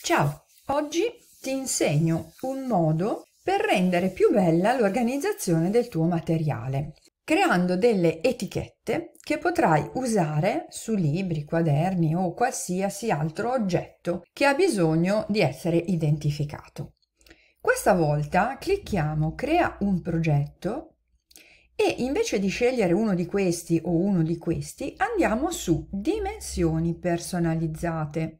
Ciao, oggi ti insegno un modo per rendere più bella l'organizzazione del tuo materiale, creando delle etichette che potrai usare su libri, quaderni o qualsiasi altro oggetto che ha bisogno di essere identificato. Questa volta clicchiamo Crea un progetto e invece di scegliere uno di questi o uno di questi andiamo su Dimensioni personalizzate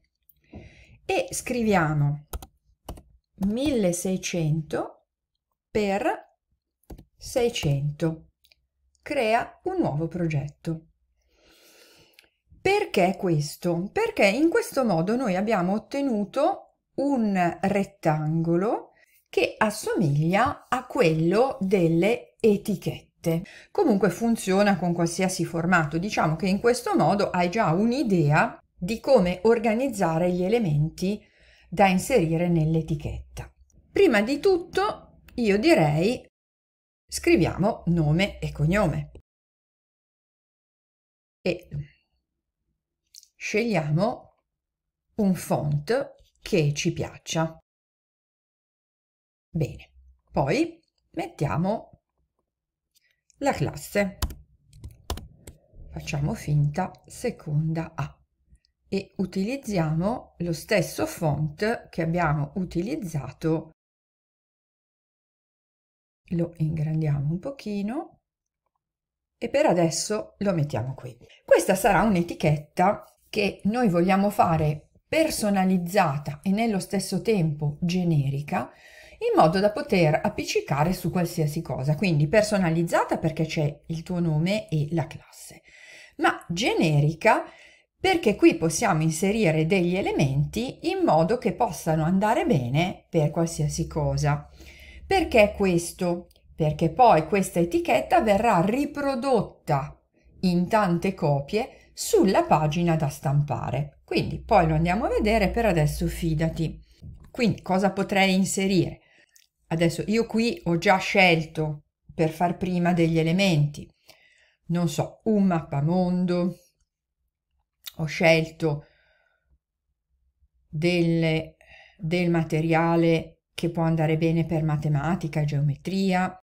e scriviamo 1600 per 600. Crea un nuovo progetto. Perché questo? Perché in questo modo noi abbiamo ottenuto un rettangolo che assomiglia a quello delle etichette. Comunque funziona con qualsiasi formato, diciamo che in questo modo hai già un'idea di come organizzare gli elementi da inserire nell'etichetta. Prima di tutto io direi scriviamo nome e cognome e scegliamo un font che ci piaccia. Bene, poi mettiamo la classe. Facciamo finta seconda A e utilizziamo lo stesso font che abbiamo utilizzato lo ingrandiamo un pochino e per adesso lo mettiamo qui. Questa sarà un'etichetta che noi vogliamo fare personalizzata e nello stesso tempo generica in modo da poter appiccicare su qualsiasi cosa, quindi personalizzata perché c'è il tuo nome e la classe, ma generica perché qui possiamo inserire degli elementi in modo che possano andare bene per qualsiasi cosa. Perché questo? Perché poi questa etichetta verrà riprodotta in tante copie sulla pagina da stampare. Quindi poi lo andiamo a vedere, per adesso fidati. Quindi cosa potrei inserire? Adesso io qui ho già scelto per far prima degli elementi, non so, un mappamondo, ho scelto delle, del materiale che può andare bene per matematica geometria,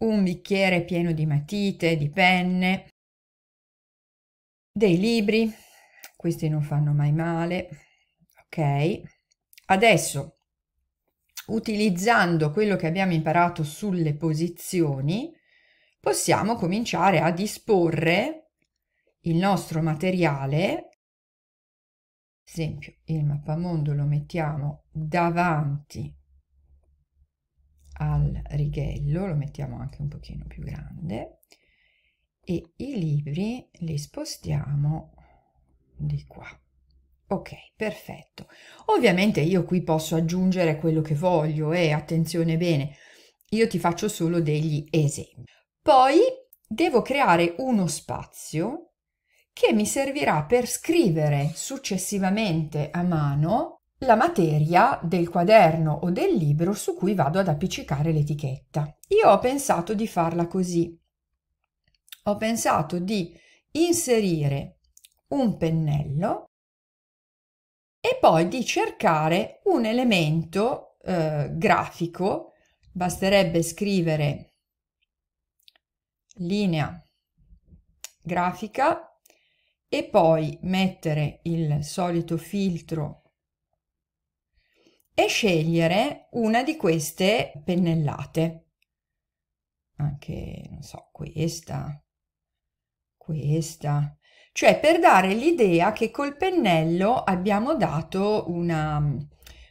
un bicchiere pieno di matite, di penne, dei libri, questi non fanno mai male, ok? Adesso, utilizzando quello che abbiamo imparato sulle posizioni, possiamo cominciare a disporre il nostro materiale, esempio il mappamondo lo mettiamo davanti al righello, lo mettiamo anche un pochino più grande, e i libri li spostiamo di qua. Ok, perfetto. Ovviamente io qui posso aggiungere quello che voglio e eh, attenzione bene, io ti faccio solo degli esempi. Poi devo creare uno spazio che mi servirà per scrivere successivamente a mano la materia del quaderno o del libro su cui vado ad appiccicare l'etichetta. Io ho pensato di farla così. Ho pensato di inserire un pennello e poi di cercare un elemento eh, grafico. Basterebbe scrivere linea grafica e poi mettere il solito filtro e scegliere una di queste pennellate. Anche, non so, questa, questa. Cioè per dare l'idea che col pennello abbiamo dato una,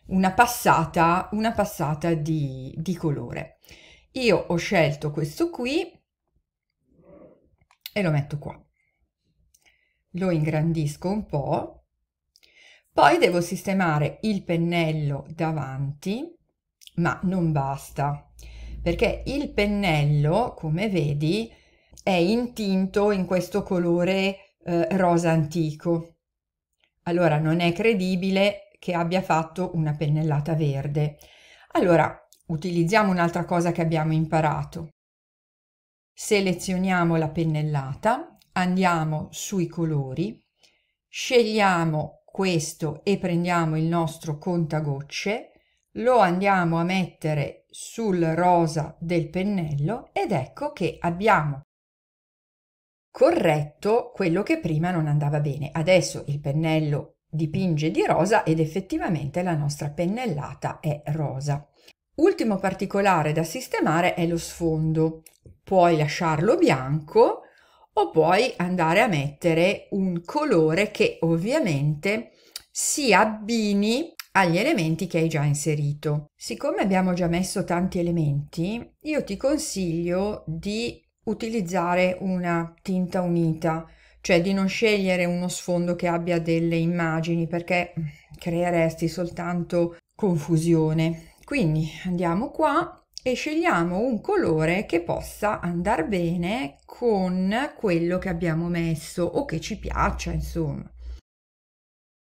una passata, una passata di, di colore. Io ho scelto questo qui e lo metto qua lo ingrandisco un po', poi devo sistemare il pennello davanti, ma non basta, perché il pennello, come vedi, è intinto in questo colore eh, rosa antico. Allora non è credibile che abbia fatto una pennellata verde. Allora utilizziamo un'altra cosa che abbiamo imparato. Selezioniamo la pennellata andiamo sui colori, scegliamo questo e prendiamo il nostro contagocce, lo andiamo a mettere sul rosa del pennello ed ecco che abbiamo corretto quello che prima non andava bene. Adesso il pennello dipinge di rosa ed effettivamente la nostra pennellata è rosa. Ultimo particolare da sistemare è lo sfondo. Puoi lasciarlo bianco o puoi andare a mettere un colore che ovviamente si abbini agli elementi che hai già inserito. Siccome abbiamo già messo tanti elementi, io ti consiglio di utilizzare una tinta unita, cioè di non scegliere uno sfondo che abbia delle immagini perché creeresti soltanto confusione. Quindi andiamo qua e scegliamo un colore che possa andare bene con quello che abbiamo messo o che ci piaccia, insomma.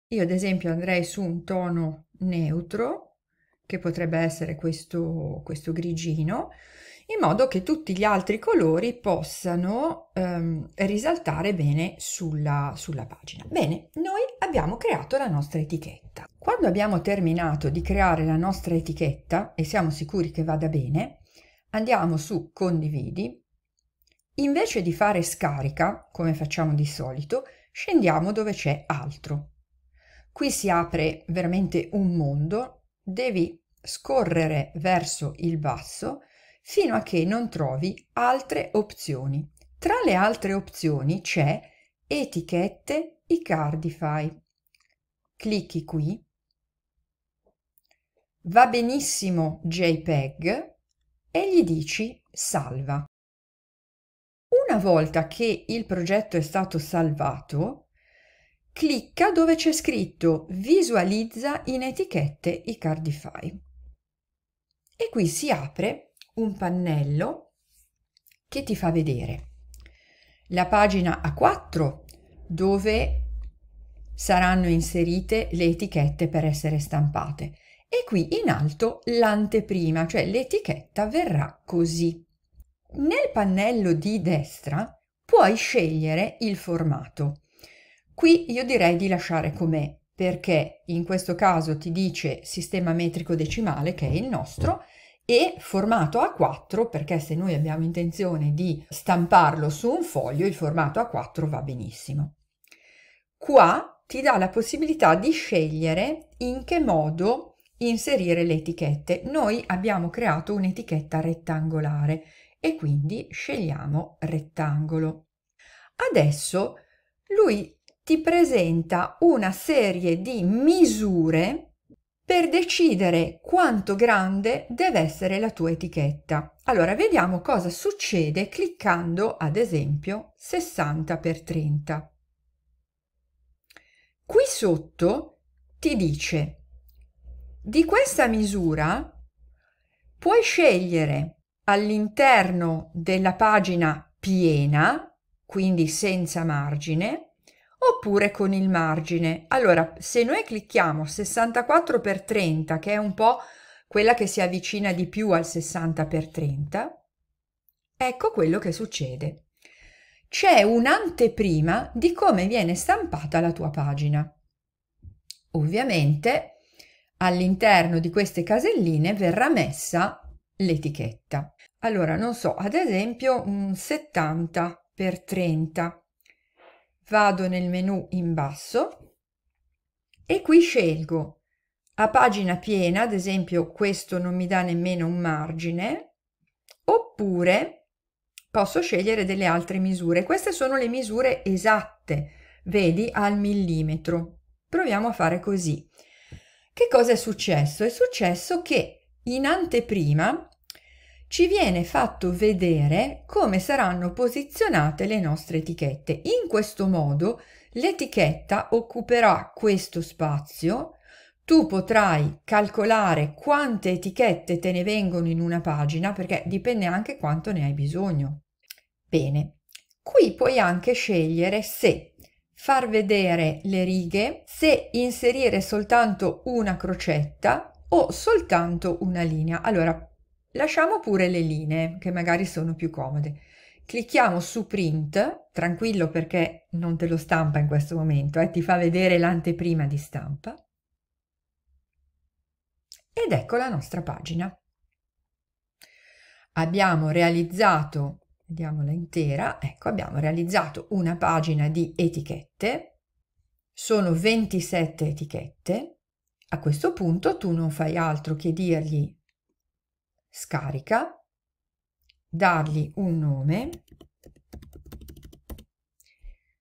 Io ad esempio andrei su un tono neutro, che potrebbe essere questo, questo grigino, in modo che tutti gli altri colori possano ehm, risaltare bene sulla, sulla pagina. Bene, noi abbiamo creato la nostra etichetta. Quando abbiamo terminato di creare la nostra etichetta e siamo sicuri che vada bene, andiamo su condividi, Invece di fare scarica, come facciamo di solito, scendiamo dove c'è altro. Qui si apre veramente un mondo, devi scorrere verso il basso fino a che non trovi altre opzioni. Tra le altre opzioni c'è Etichette Icardify. Clicchi qui. Va benissimo JPEG e gli dici Salva. Una volta che il progetto è stato salvato, clicca dove c'è scritto Visualizza in etichette Icardify. E qui si apre un pannello che ti fa vedere la pagina A4 dove saranno inserite le etichette per essere stampate e qui in alto l'anteprima, cioè l'etichetta verrà così. Nel pannello di destra puoi scegliere il formato. Qui io direi di lasciare com'è perché in questo caso ti dice sistema metrico decimale che è il nostro e formato A4 perché se noi abbiamo intenzione di stamparlo su un foglio il formato A4 va benissimo. Qua ti dà la possibilità di scegliere in che modo inserire le etichette. Noi abbiamo creato un'etichetta rettangolare e quindi scegliamo rettangolo. Adesso lui ti presenta una serie di misure per decidere quanto grande deve essere la tua etichetta. Allora, vediamo cosa succede cliccando, ad esempio, 60x30. Qui sotto ti dice di questa misura puoi scegliere all'interno della pagina piena, quindi senza margine, oppure con il margine. Allora, se noi clicchiamo 64 x 30, che è un po' quella che si avvicina di più al 60 x 30, ecco quello che succede. C'è un'anteprima di come viene stampata la tua pagina. Ovviamente all'interno di queste caselline verrà messa l'etichetta. Allora, non so, ad esempio un 70 x 30 vado nel menu in basso e qui scelgo a pagina piena, ad esempio questo non mi dà nemmeno un margine, oppure posso scegliere delle altre misure. Queste sono le misure esatte, vedi, al millimetro. Proviamo a fare così. Che cosa è successo? È successo che in anteprima ci viene fatto vedere come saranno posizionate le nostre etichette. In questo modo l'etichetta occuperà questo spazio, tu potrai calcolare quante etichette te ne vengono in una pagina perché dipende anche quanto ne hai bisogno. Bene, qui puoi anche scegliere se far vedere le righe, se inserire soltanto una crocetta o soltanto una linea. Allora, Lasciamo pure le linee, che magari sono più comode. Clicchiamo su print, tranquillo perché non te lo stampa in questo momento, eh, ti fa vedere l'anteprima di stampa. Ed ecco la nostra pagina. Abbiamo realizzato, vediamola intera, ecco abbiamo realizzato una pagina di etichette, sono 27 etichette, a questo punto tu non fai altro che dirgli scarica, dargli un nome,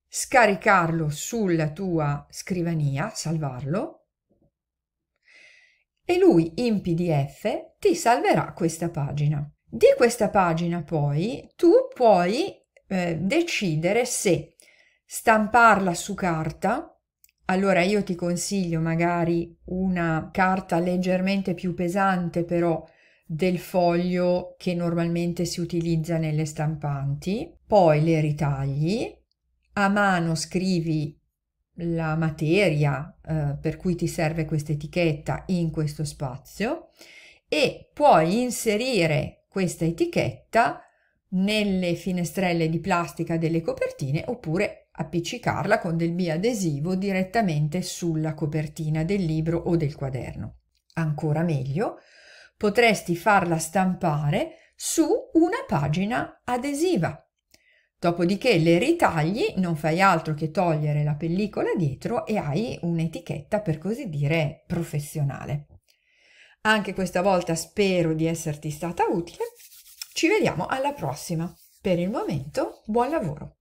scaricarlo sulla tua scrivania, salvarlo e lui in PDF ti salverà questa pagina. Di questa pagina poi tu puoi eh, decidere se stamparla su carta, allora io ti consiglio magari una carta leggermente più pesante però del foglio che normalmente si utilizza nelle stampanti, poi le ritagli, a mano scrivi la materia eh, per cui ti serve questa etichetta in questo spazio e puoi inserire questa etichetta nelle finestrelle di plastica delle copertine oppure appiccicarla con del biadesivo direttamente sulla copertina del libro o del quaderno. Ancora meglio, potresti farla stampare su una pagina adesiva. Dopodiché le ritagli, non fai altro che togliere la pellicola dietro e hai un'etichetta per così dire professionale. Anche questa volta spero di esserti stata utile. Ci vediamo alla prossima. Per il momento, buon lavoro!